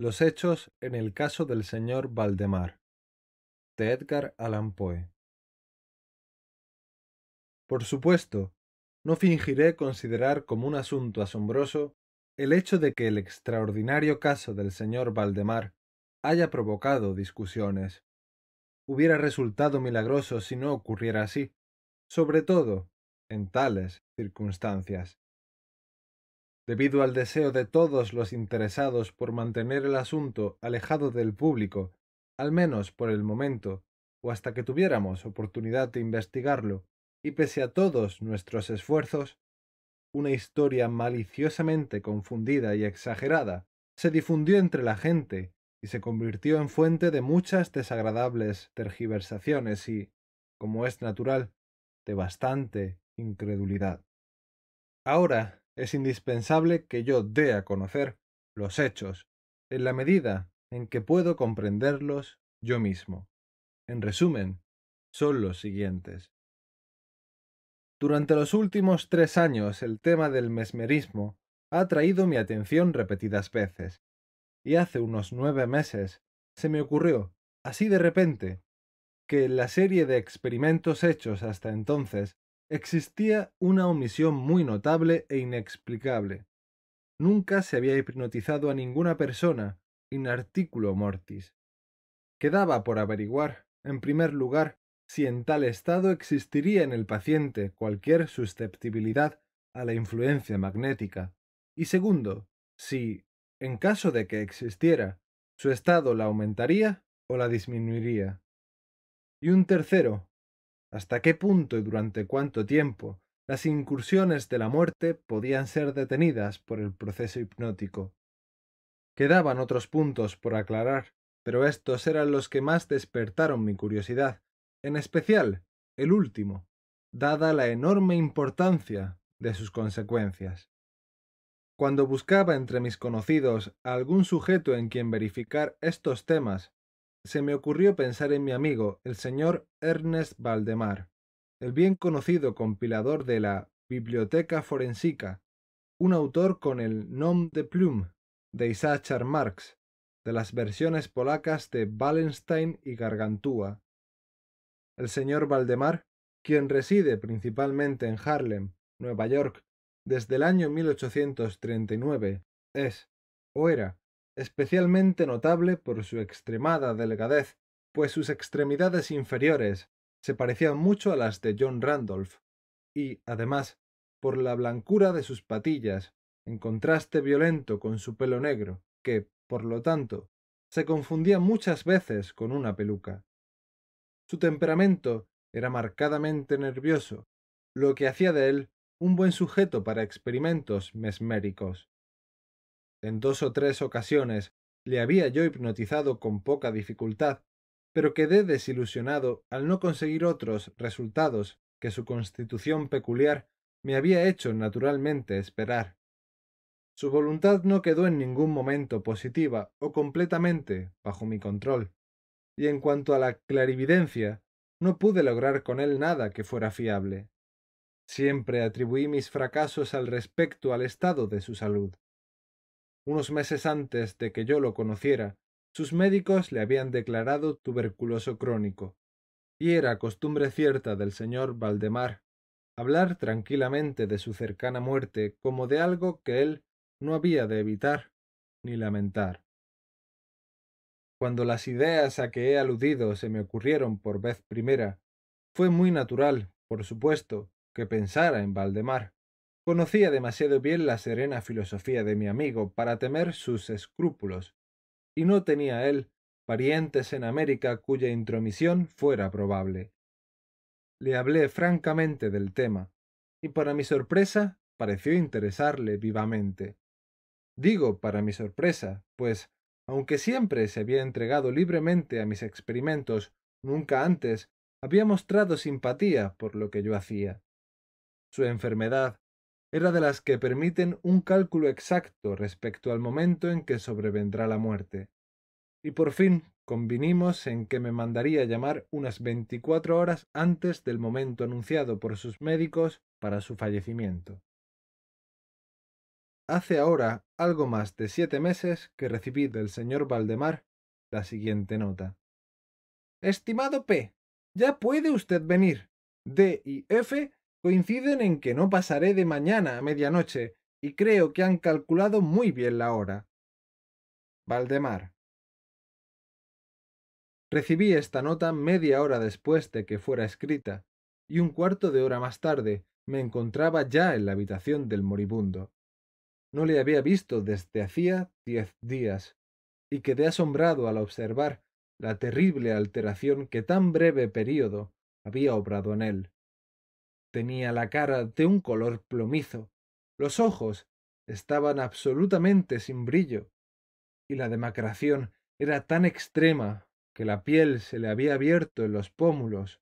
Los hechos en el caso del señor Valdemar de Edgar Allan Poe Por supuesto, no fingiré considerar como un asunto asombroso el hecho de que el extraordinario caso del señor Valdemar haya provocado discusiones. Hubiera resultado milagroso si no ocurriera así, sobre todo en tales circunstancias. Debido al deseo de todos los interesados por mantener el asunto alejado del público, al menos por el momento, o hasta que tuviéramos oportunidad de investigarlo, y pese a todos nuestros esfuerzos, una historia maliciosamente confundida y exagerada se difundió entre la gente y se convirtió en fuente de muchas desagradables tergiversaciones y, como es natural, de bastante incredulidad. Ahora es indispensable que yo dé a conocer los hechos en la medida en que puedo comprenderlos yo mismo. En resumen, son los siguientes. Durante los últimos tres años el tema del mesmerismo ha atraído mi atención repetidas veces, y hace unos nueve meses se me ocurrió, así de repente, que la serie de experimentos hechos hasta entonces Existía una omisión muy notable e inexplicable. Nunca se había hipnotizado a ninguna persona, in articulo mortis. Quedaba por averiguar, en primer lugar, si en tal estado existiría en el paciente cualquier susceptibilidad a la influencia magnética, y segundo, si, en caso de que existiera, su estado la aumentaría o la disminuiría. Y un tercero, hasta qué punto y durante cuánto tiempo las incursiones de la muerte podían ser detenidas por el proceso hipnótico. Quedaban otros puntos por aclarar, pero estos eran los que más despertaron mi curiosidad, en especial el último, dada la enorme importancia de sus consecuencias. Cuando buscaba entre mis conocidos a algún sujeto en quien verificar estos temas se me ocurrió pensar en mi amigo, el señor Ernest Valdemar, el bien conocido compilador de la Biblioteca Forensica, un autor con el nom de plume de Isachar Marx, de las versiones polacas de Wallenstein y Gargantúa. El señor Valdemar, quien reside principalmente en Harlem, Nueva York, desde el año 1839, es, o era, especialmente notable por su extremada delgadez, pues sus extremidades inferiores se parecían mucho a las de John Randolph, y, además, por la blancura de sus patillas, en contraste violento con su pelo negro, que, por lo tanto, se confundía muchas veces con una peluca. Su temperamento era marcadamente nervioso, lo que hacía de él un buen sujeto para experimentos mesméricos en dos o tres ocasiones le había yo hipnotizado con poca dificultad, pero quedé desilusionado al no conseguir otros resultados que su constitución peculiar me había hecho naturalmente esperar. Su voluntad no quedó en ningún momento positiva o completamente bajo mi control, y en cuanto a la clarividencia, no pude lograr con él nada que fuera fiable. Siempre atribuí mis fracasos al respecto al estado de su salud. Unos meses antes de que yo lo conociera, sus médicos le habían declarado tuberculoso crónico, y era costumbre cierta del señor Valdemar hablar tranquilamente de su cercana muerte como de algo que él no había de evitar ni lamentar. Cuando las ideas a que he aludido se me ocurrieron por vez primera, fue muy natural, por supuesto, que pensara en Valdemar. Conocía demasiado bien la serena filosofía de mi amigo para temer sus escrúpulos, y no tenía él parientes en América cuya intromisión fuera probable. Le hablé francamente del tema, y para mi sorpresa pareció interesarle vivamente. Digo para mi sorpresa, pues, aunque siempre se había entregado libremente a mis experimentos, nunca antes había mostrado simpatía por lo que yo hacía. Su enfermedad era de las que permiten un cálculo exacto respecto al momento en que sobrevendrá la muerte. Y por fin convinimos en que me mandaría llamar unas veinticuatro horas antes del momento anunciado por sus médicos para su fallecimiento. Hace ahora algo más de siete meses que recibí del señor Valdemar la siguiente nota. Estimado P, ya puede usted venir. D y F coinciden en que no pasaré de mañana a medianoche, y creo que han calculado muy bien la hora. Valdemar. Recibí esta nota media hora después de que fuera escrita, y un cuarto de hora más tarde me encontraba ya en la habitación del moribundo. No le había visto desde hacía diez días, y quedé asombrado al observar la terrible alteración que tan breve período había obrado en él. Tenía la cara de un color plomizo, los ojos estaban absolutamente sin brillo, y la demacración era tan extrema que la piel se le había abierto en los pómulos.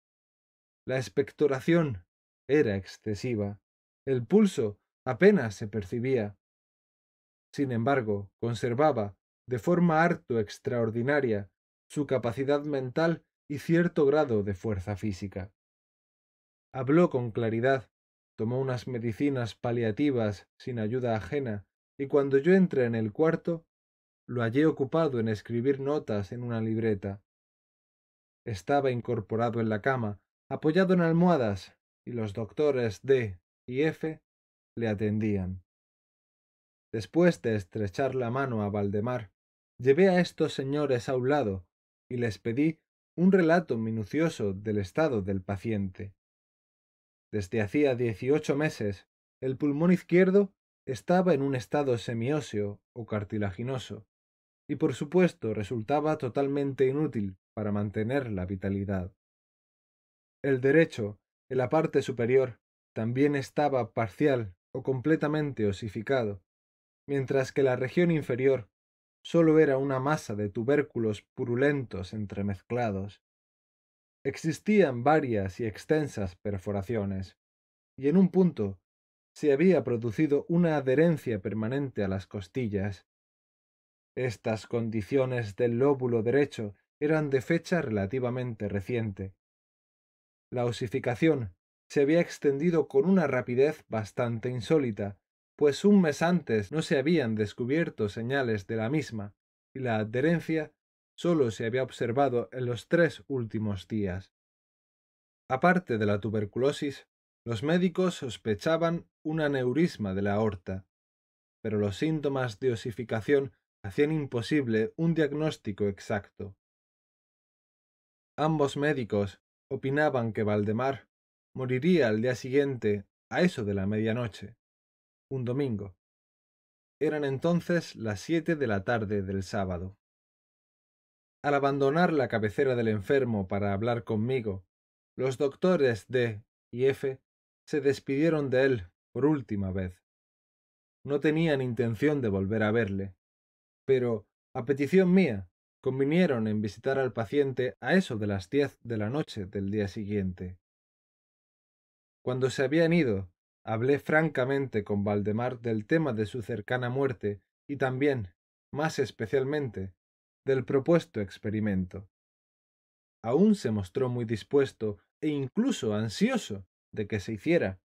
La expectoración era excesiva. El pulso apenas se percibía. Sin embargo, conservaba, de forma harto extraordinaria, su capacidad mental y cierto grado de fuerza física. Habló con claridad, tomó unas medicinas paliativas sin ayuda ajena, y cuando yo entré en el cuarto, lo hallé ocupado en escribir notas en una libreta. Estaba incorporado en la cama, apoyado en almohadas, y los doctores D y F le atendían. Después de estrechar la mano a Valdemar, llevé a estos señores a un lado y les pedí un relato minucioso del estado del paciente. Desde hacía 18 meses, el pulmón izquierdo estaba en un estado semióseo o cartilaginoso, y por supuesto resultaba totalmente inútil para mantener la vitalidad. El derecho, en la parte superior, también estaba parcial o completamente osificado, mientras que la región inferior sólo era una masa de tubérculos purulentos entremezclados existían varias y extensas perforaciones, y en un punto se había producido una adherencia permanente a las costillas. Estas condiciones del lóbulo derecho eran de fecha relativamente reciente. La osificación se había extendido con una rapidez bastante insólita, pues un mes antes no se habían descubierto señales de la misma, y la adherencia solo se había observado en los tres últimos días. Aparte de la tuberculosis, los médicos sospechaban un aneurisma de la aorta, pero los síntomas de osificación hacían imposible un diagnóstico exacto. Ambos médicos opinaban que Valdemar moriría al día siguiente a eso de la medianoche, un domingo. Eran entonces las siete de la tarde del sábado. Al abandonar la cabecera del enfermo para hablar conmigo, los doctores D y F se despidieron de él por última vez. No tenían intención de volver a verle, pero, a petición mía, convinieron en visitar al paciente a eso de las diez de la noche del día siguiente. Cuando se habían ido, hablé francamente con Valdemar del tema de su cercana muerte y también, más especialmente, del propuesto experimento. Aún se mostró muy dispuesto e incluso ansioso de que se hiciera,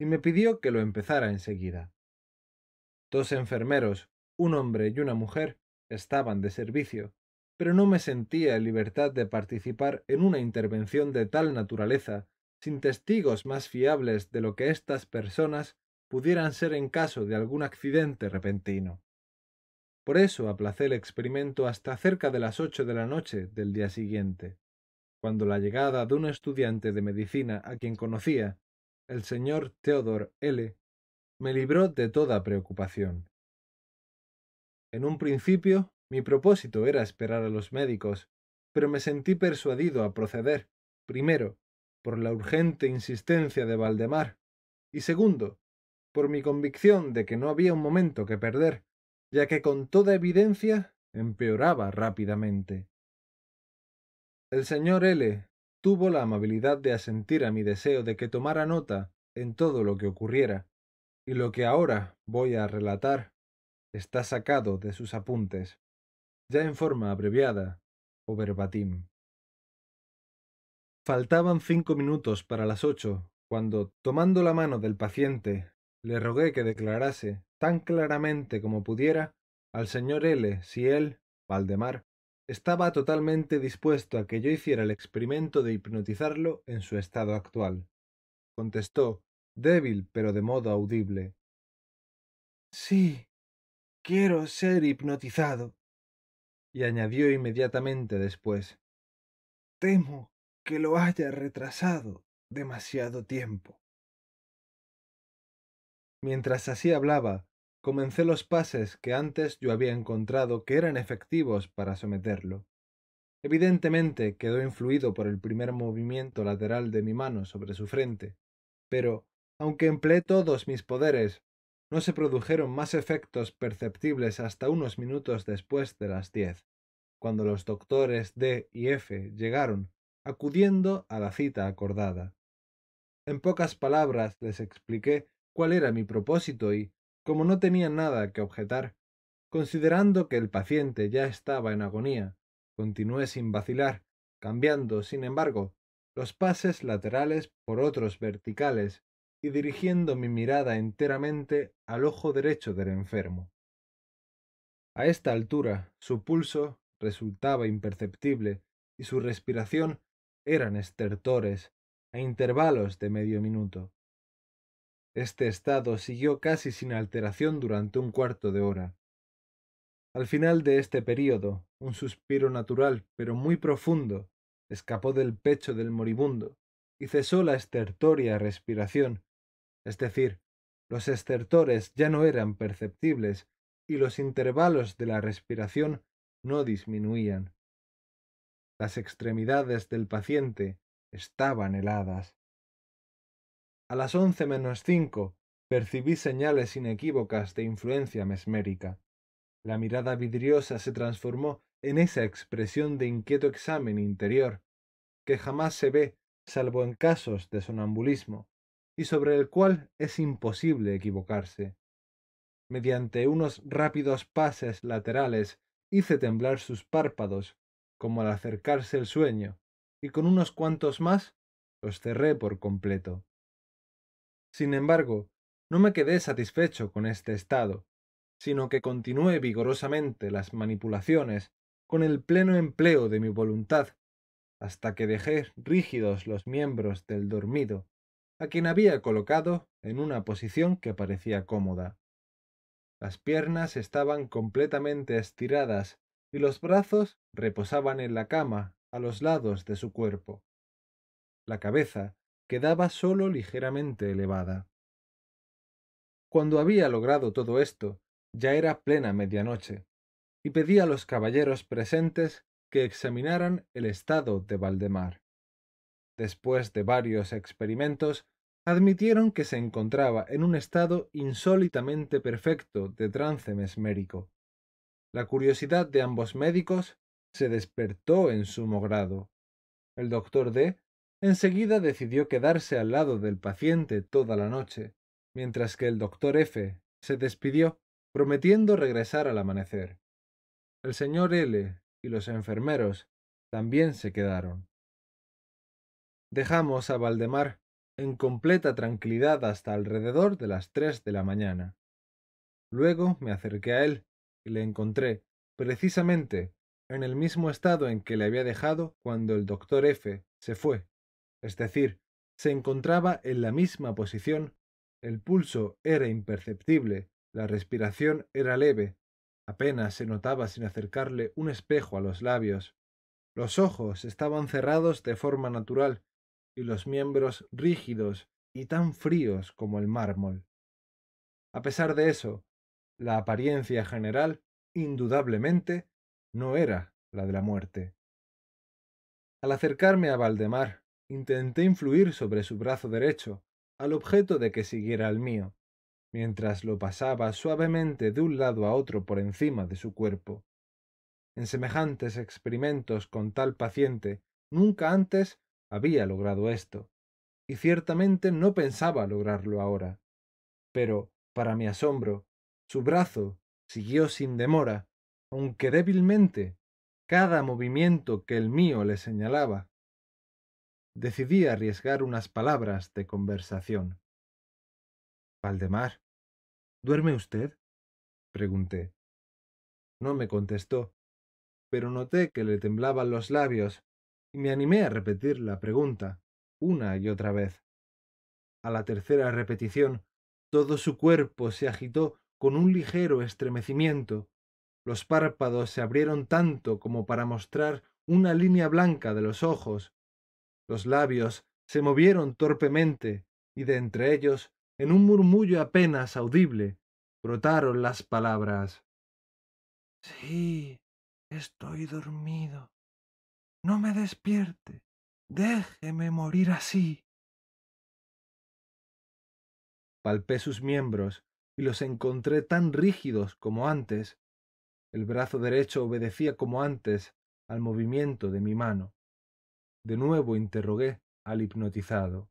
y me pidió que lo empezara enseguida. Dos enfermeros, un hombre y una mujer, estaban de servicio, pero no me sentía en libertad de participar en una intervención de tal naturaleza sin testigos más fiables de lo que estas personas pudieran ser en caso de algún accidente repentino. Por eso aplacé el experimento hasta cerca de las ocho de la noche del día siguiente, cuando la llegada de un estudiante de medicina a quien conocía, el señor Theodor L., me libró de toda preocupación. En un principio, mi propósito era esperar a los médicos, pero me sentí persuadido a proceder, primero, por la urgente insistencia de Valdemar, y segundo, por mi convicción de que no había un momento que perder, ya que con toda evidencia empeoraba rápidamente. El señor L tuvo la amabilidad de asentir a mi deseo de que tomara nota en todo lo que ocurriera, y lo que ahora voy a relatar está sacado de sus apuntes, ya en forma abreviada o verbatim. Faltaban cinco minutos para las ocho, cuando, tomando la mano del paciente, le rogué que declarase, tan claramente como pudiera al señor L si él, Valdemar, estaba totalmente dispuesto a que yo hiciera el experimento de hipnotizarlo en su estado actual. Contestó, débil pero de modo audible. Sí, quiero ser hipnotizado. Y añadió inmediatamente después. Temo que lo haya retrasado demasiado tiempo. Mientras así hablaba, Comencé los pases que antes yo había encontrado que eran efectivos para someterlo. Evidentemente quedó influido por el primer movimiento lateral de mi mano sobre su frente, pero, aunque empleé todos mis poderes, no se produjeron más efectos perceptibles hasta unos minutos después de las diez, cuando los doctores D y F llegaron, acudiendo a la cita acordada. En pocas palabras les expliqué cuál era mi propósito y, como no tenía nada que objetar, considerando que el paciente ya estaba en agonía, continué sin vacilar, cambiando, sin embargo, los pases laterales por otros verticales y dirigiendo mi mirada enteramente al ojo derecho del enfermo. A esta altura su pulso resultaba imperceptible y su respiración eran estertores a intervalos de medio minuto. Este estado siguió casi sin alteración durante un cuarto de hora. Al final de este período, un suspiro natural, pero muy profundo, escapó del pecho del moribundo, y cesó la estertoria respiración, es decir, los estertores ya no eran perceptibles y los intervalos de la respiración no disminuían. Las extremidades del paciente estaban heladas. A las once menos cinco percibí señales inequívocas de influencia mesmérica. La mirada vidriosa se transformó en esa expresión de inquieto examen interior, que jamás se ve salvo en casos de sonambulismo, y sobre el cual es imposible equivocarse. Mediante unos rápidos pases laterales hice temblar sus párpados, como al acercarse el sueño, y con unos cuantos más los cerré por completo. Sin embargo, no me quedé satisfecho con este estado, sino que continué vigorosamente las manipulaciones con el pleno empleo de mi voluntad, hasta que dejé rígidos los miembros del dormido, a quien había colocado en una posición que parecía cómoda. Las piernas estaban completamente estiradas y los brazos reposaban en la cama a los lados de su cuerpo. La cabeza quedaba solo ligeramente elevada. Cuando había logrado todo esto, ya era plena medianoche, y pedí a los caballeros presentes que examinaran el estado de Valdemar. Después de varios experimentos, admitieron que se encontraba en un estado insólitamente perfecto de trance mesmérico. La curiosidad de ambos médicos se despertó en sumo grado. El doctor D Enseguida decidió quedarse al lado del paciente toda la noche, mientras que el doctor F se despidió, prometiendo regresar al amanecer. El señor L y los enfermeros también se quedaron. Dejamos a Valdemar en completa tranquilidad hasta alrededor de las tres de la mañana. Luego me acerqué a él y le encontré, precisamente, en el mismo estado en que le había dejado cuando el doctor F se fue, es decir, se encontraba en la misma posición, el pulso era imperceptible, la respiración era leve, apenas se notaba sin acercarle un espejo a los labios. Los ojos estaban cerrados de forma natural y los miembros rígidos y tan fríos como el mármol. A pesar de eso, la apariencia general, indudablemente, no era la de la muerte. Al acercarme a Valdemar, intenté influir sobre su brazo derecho, al objeto de que siguiera el mío, mientras lo pasaba suavemente de un lado a otro por encima de su cuerpo. En semejantes experimentos con tal paciente, nunca antes había logrado esto, y ciertamente no pensaba lograrlo ahora. Pero, para mi asombro, su brazo siguió sin demora, aunque débilmente, cada movimiento que el mío le señalaba decidí arriesgar unas palabras de conversación. Valdemar, ¿duerme usted? pregunté. No me contestó, pero noté que le temblaban los labios y me animé a repetir la pregunta una y otra vez. A la tercera repetición, todo su cuerpo se agitó con un ligero estremecimiento. Los párpados se abrieron tanto como para mostrar una línea blanca de los ojos los labios se movieron torpemente, y de entre ellos, en un murmullo apenas audible, brotaron las palabras. Sí, estoy dormido. No me despierte. Déjeme morir así. Palpé sus miembros y los encontré tan rígidos como antes. El brazo derecho obedecía como antes al movimiento de mi mano de nuevo interrogué al hipnotizado.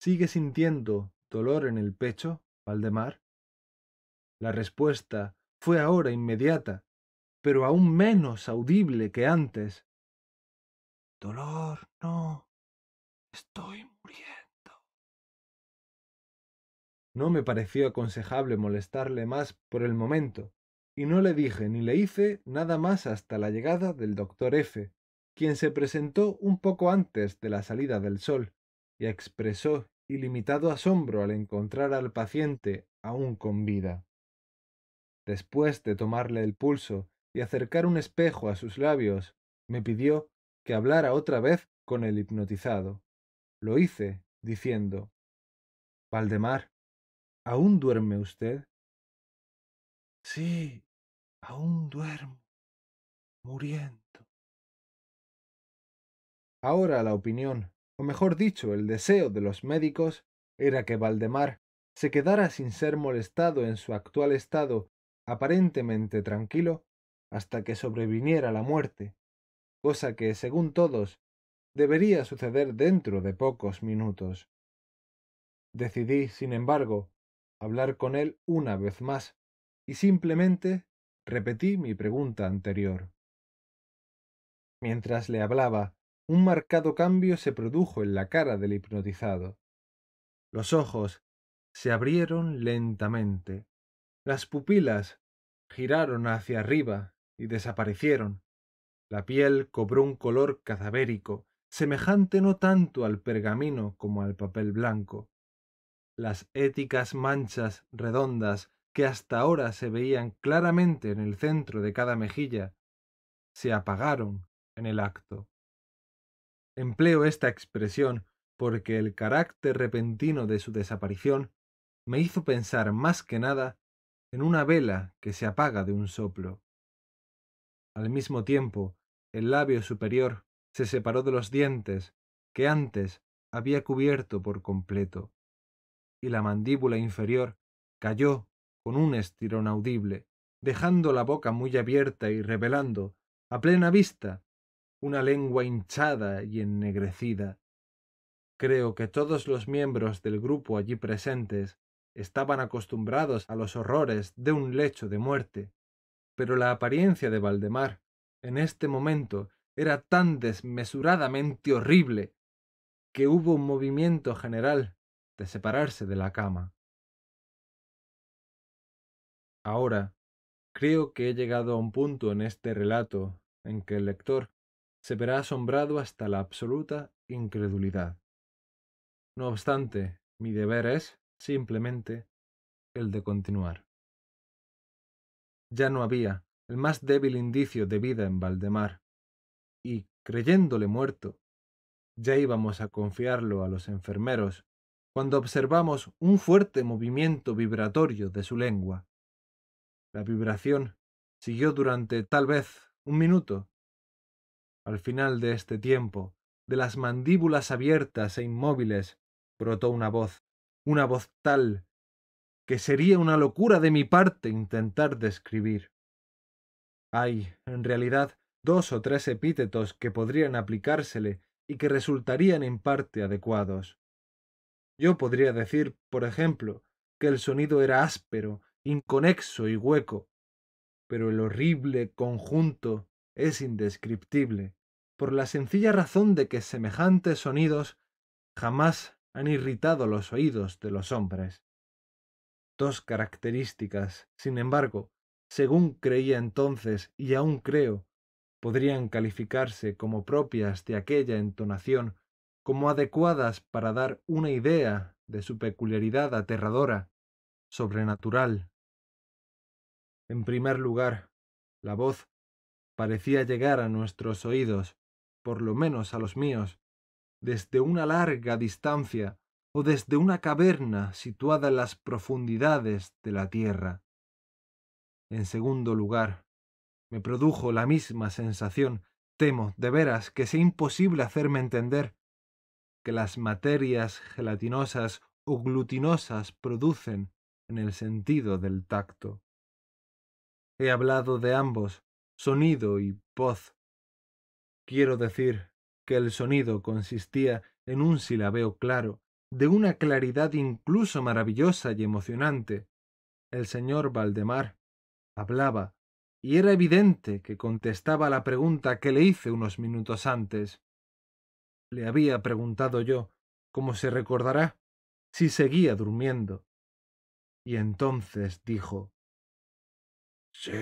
¿Sigue sintiendo dolor en el pecho, Valdemar? La respuesta fue ahora inmediata, pero aún menos audible que antes. Dolor, no. Estoy muriendo. No me pareció aconsejable molestarle más por el momento, y no le dije ni le hice nada más hasta la llegada del doctor F, quien se presentó un poco antes de la salida del sol y expresó ilimitado asombro al encontrar al paciente aún con vida. Después de tomarle el pulso y acercar un espejo a sus labios, me pidió que hablara otra vez con el hipnotizado. Lo hice, diciendo Valdemar, ¿aún duerme usted? Sí, aún duermo, muriendo. Ahora la opinión, o mejor dicho, el deseo de los médicos, era que Valdemar se quedara sin ser molestado en su actual estado aparentemente tranquilo hasta que sobreviniera la muerte, cosa que, según todos, debería suceder dentro de pocos minutos. Decidí, sin embargo, hablar con él una vez más, y simplemente repetí mi pregunta anterior. Mientras le hablaba, un marcado cambio se produjo en la cara del hipnotizado. Los ojos se abrieron lentamente, las pupilas giraron hacia arriba y desaparecieron. La piel cobró un color cadavérico, semejante no tanto al pergamino como al papel blanco. Las éticas manchas redondas que hasta ahora se veían claramente en el centro de cada mejilla se apagaron en el acto. Empleo esta expresión porque el carácter repentino de su desaparición me hizo pensar más que nada en una vela que se apaga de un soplo. Al mismo tiempo, el labio superior se separó de los dientes que antes había cubierto por completo, y la mandíbula inferior cayó con un estirón audible, dejando la boca muy abierta y revelando, a plena vista, una lengua hinchada y ennegrecida. Creo que todos los miembros del grupo allí presentes estaban acostumbrados a los horrores de un lecho de muerte, pero la apariencia de Valdemar en este momento era tan desmesuradamente horrible que hubo un movimiento general de separarse de la cama. Ahora, creo que he llegado a un punto en este relato en que el lector se verá asombrado hasta la absoluta incredulidad. No obstante, mi deber es, simplemente, el de continuar. Ya no había el más débil indicio de vida en Valdemar, y, creyéndole muerto, ya íbamos a confiarlo a los enfermeros cuando observamos un fuerte movimiento vibratorio de su lengua. La vibración siguió durante tal vez un minuto, al final de este tiempo, de las mandíbulas abiertas e inmóviles, brotó una voz, una voz tal que sería una locura de mi parte intentar describir. Hay, en realidad, dos o tres epítetos que podrían aplicársele y que resultarían en parte adecuados. Yo podría decir, por ejemplo, que el sonido era áspero, inconexo y hueco, pero el horrible conjunto es indescriptible por la sencilla razón de que semejantes sonidos jamás han irritado los oídos de los hombres. Dos características, sin embargo, según creía entonces y aún creo, podrían calificarse como propias de aquella entonación, como adecuadas para dar una idea de su peculiaridad aterradora, sobrenatural. En primer lugar, la voz parecía llegar a nuestros oídos por lo menos a los míos, desde una larga distancia o desde una caverna situada en las profundidades de la tierra. En segundo lugar, me produjo la misma sensación, temo de veras que sea imposible hacerme entender, que las materias gelatinosas o glutinosas producen en el sentido del tacto. He hablado de ambos, sonido y voz, Quiero decir que el sonido consistía en un silabeo claro, de una claridad incluso maravillosa y emocionante. El señor Valdemar hablaba, y era evidente que contestaba la pregunta que le hice unos minutos antes. Le había preguntado yo, como se recordará, si seguía durmiendo. Y entonces dijo Sí.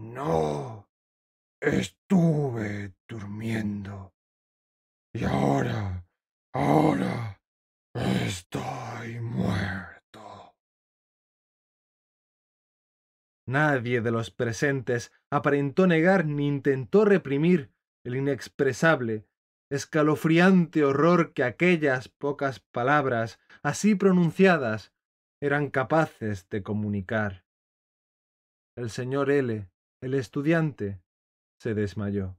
No. Estuve durmiendo. Y ahora, ahora, estoy muerto. Nadie de los presentes aparentó negar ni intentó reprimir el inexpresable, escalofriante horror que aquellas pocas palabras, así pronunciadas, eran capaces de comunicar. El señor L, el estudiante, desmayó.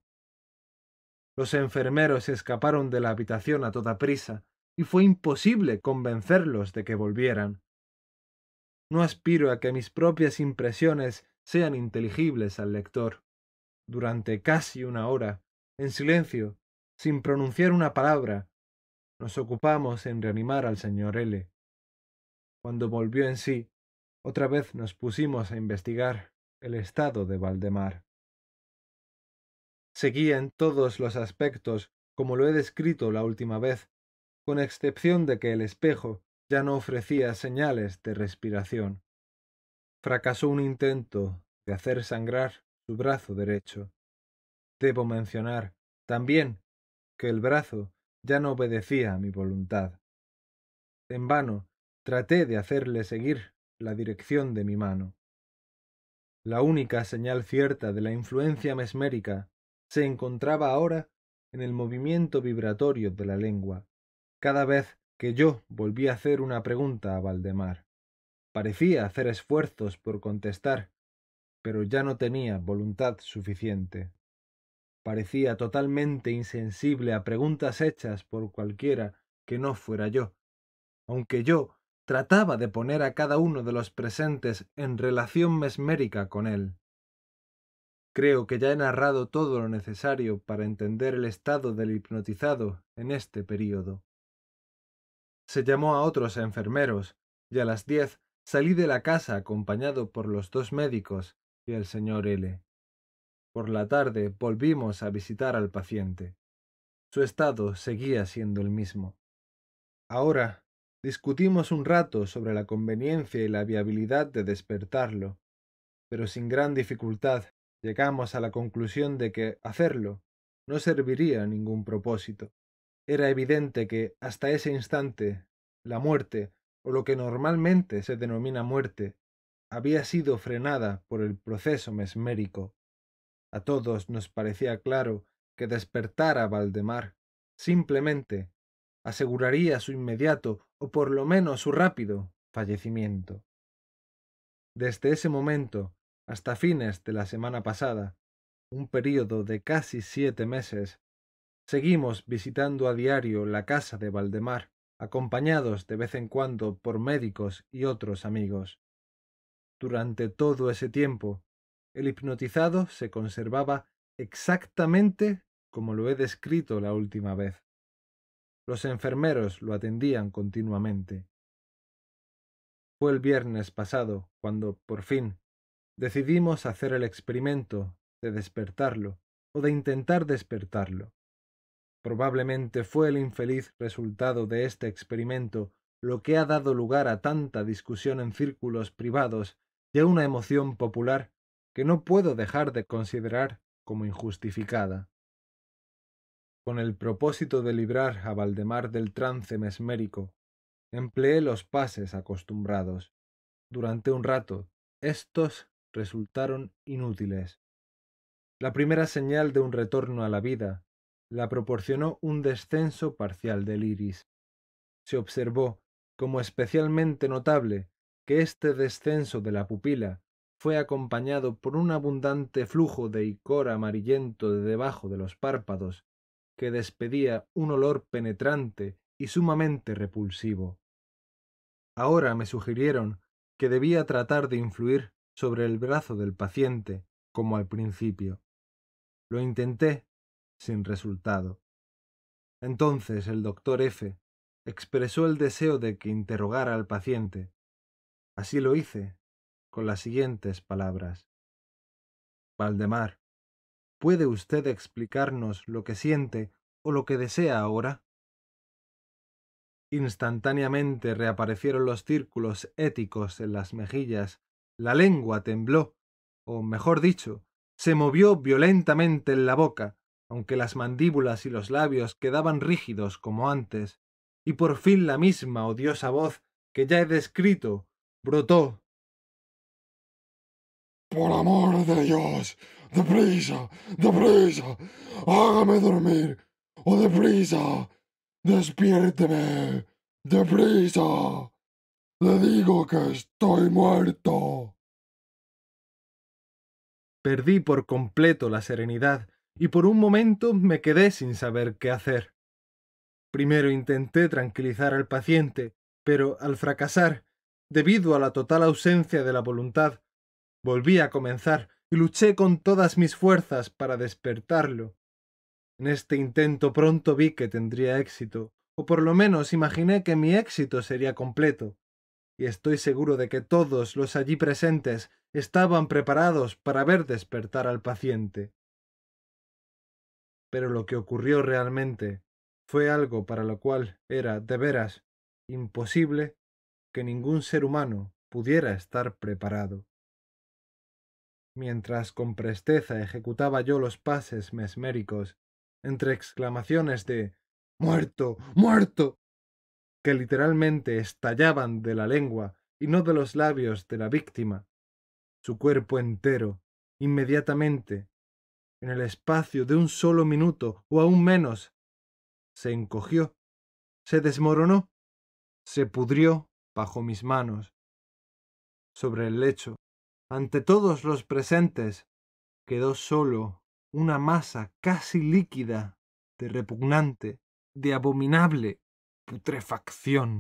Los enfermeros escaparon de la habitación a toda prisa, y fue imposible convencerlos de que volvieran. No aspiro a que mis propias impresiones sean inteligibles al lector. Durante casi una hora, en silencio, sin pronunciar una palabra, nos ocupamos en reanimar al señor L. Cuando volvió en sí, otra vez nos pusimos a investigar el estado de Valdemar seguía en todos los aspectos como lo he descrito la última vez, con excepción de que el espejo ya no ofrecía señales de respiración. Fracasó un intento de hacer sangrar su brazo derecho. Debo mencionar también que el brazo ya no obedecía a mi voluntad. En vano traté de hacerle seguir la dirección de mi mano. La única señal cierta de la influencia mesmérica se encontraba ahora en el movimiento vibratorio de la lengua, cada vez que yo volví a hacer una pregunta a Valdemar. Parecía hacer esfuerzos por contestar, pero ya no tenía voluntad suficiente. Parecía totalmente insensible a preguntas hechas por cualquiera que no fuera yo, aunque yo trataba de poner a cada uno de los presentes en relación mesmérica con él. Creo que ya he narrado todo lo necesario para entender el estado del hipnotizado en este período. Se llamó a otros enfermeros, y a las diez salí de la casa acompañado por los dos médicos y el señor L. Por la tarde volvimos a visitar al paciente. Su estado seguía siendo el mismo. Ahora discutimos un rato sobre la conveniencia y la viabilidad de despertarlo, pero sin gran dificultad Llegamos a la conclusión de que hacerlo no serviría a ningún propósito. Era evidente que, hasta ese instante, la muerte, o lo que normalmente se denomina muerte, había sido frenada por el proceso mesmérico. A todos nos parecía claro que despertar a Valdemar simplemente aseguraría su inmediato, o por lo menos su rápido, fallecimiento. Desde ese momento hasta fines de la semana pasada, un período de casi siete meses, seguimos visitando a diario la casa de Valdemar, acompañados de vez en cuando por médicos y otros amigos. Durante todo ese tiempo, el hipnotizado se conservaba exactamente como lo he descrito la última vez. Los enfermeros lo atendían continuamente. Fue el viernes pasado cuando, por fin, Decidimos hacer el experimento de despertarlo o de intentar despertarlo. Probablemente fue el infeliz resultado de este experimento lo que ha dado lugar a tanta discusión en círculos privados y a una emoción popular que no puedo dejar de considerar como injustificada. Con el propósito de librar a Valdemar del trance mesmérico, empleé los pases acostumbrados. Durante un rato, estos resultaron inútiles. La primera señal de un retorno a la vida la proporcionó un descenso parcial del iris. Se observó, como especialmente notable, que este descenso de la pupila fue acompañado por un abundante flujo de icor amarillento de debajo de los párpados, que despedía un olor penetrante y sumamente repulsivo. Ahora me sugirieron que debía tratar de influir sobre el brazo del paciente como al principio. Lo intenté sin resultado. Entonces el doctor F expresó el deseo de que interrogara al paciente. Así lo hice, con las siguientes palabras. Valdemar, ¿puede usted explicarnos lo que siente o lo que desea ahora? Instantáneamente reaparecieron los círculos éticos en las mejillas la lengua tembló, o mejor dicho, se movió violentamente en la boca, aunque las mandíbulas y los labios quedaban rígidos como antes, y por fin la misma odiosa voz que ya he descrito brotó. Por amor de Dios, deprisa, deprisa, hágame dormir, o oh, deprisa, despiérteme, deprisa. Le digo que estoy muerto. Perdí por completo la serenidad y por un momento me quedé sin saber qué hacer. Primero intenté tranquilizar al paciente, pero al fracasar, debido a la total ausencia de la voluntad, volví a comenzar y luché con todas mis fuerzas para despertarlo. En este intento pronto vi que tendría éxito, o por lo menos imaginé que mi éxito sería completo, y estoy seguro de que todos los allí presentes estaban preparados para ver despertar al paciente. Pero lo que ocurrió realmente fue algo para lo cual era, de veras, imposible que ningún ser humano pudiera estar preparado. Mientras con presteza ejecutaba yo los pases mesméricos, entre exclamaciones de Muerto, muerto, que literalmente estallaban de la lengua y no de los labios de la víctima, su cuerpo entero, inmediatamente, en el espacio de un solo minuto o aún menos, se encogió, se desmoronó, se pudrió bajo mis manos, sobre el lecho, ante todos los presentes, quedó solo una masa casi líquida de repugnante, de abominable putrefacción.